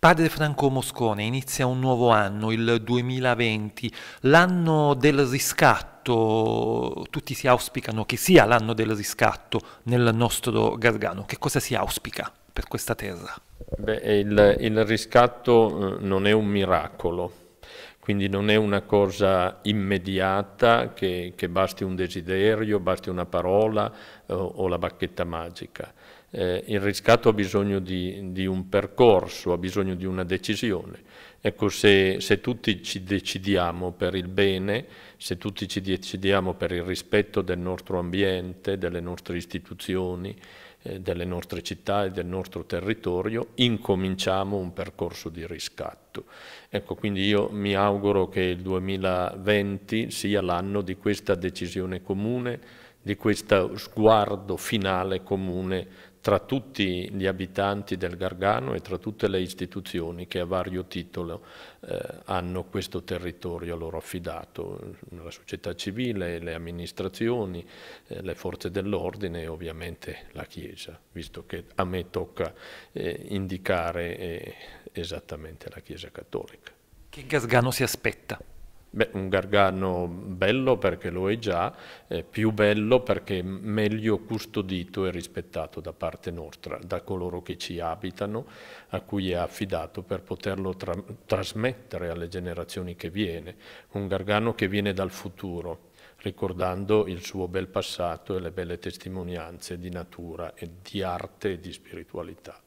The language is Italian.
Padre Franco Moscone, inizia un nuovo anno, il 2020, l'anno del riscatto, tutti si auspicano che sia l'anno del riscatto nel nostro Gargano, che cosa si auspica per questa terra? Beh, il, il riscatto eh, non è un miracolo, quindi non è una cosa immediata che, che basti un desiderio, basti una parola o, eh, o la bacchetta magica eh, il riscatto ha bisogno di, di, un percorso, ha bisogno di una decisione. Ecco, se, se, tutti ci decidiamo per il bene, se tutti ci decidiamo per il rispetto del nostro ambiente, delle nostre istituzioni, eh, delle nostre città e del nostro territorio, incominciamo un percorso di riscatto. Ecco, quindi io mi auguro che il 2020 sia l'anno di questa decisione comune, di questo sguardo finale comune tra tutti gli abitanti del Gargano e tra tutte le istituzioni che a vario titolo eh, hanno questo territorio loro affidato, la società civile, le amministrazioni, eh, le forze dell'ordine e ovviamente la Chiesa, visto che a me tocca eh, indicare eh, esattamente la Chiesa cattolica. Che Gargano si aspetta? Beh, un Gargano bello perché lo è già, eh, più bello perché meglio custodito e rispettato da parte nostra, da coloro che ci abitano, a cui è affidato per poterlo tra trasmettere alle generazioni che viene. Un Gargano che viene dal futuro, ricordando il suo bel passato e le belle testimonianze di natura e di arte e di spiritualità.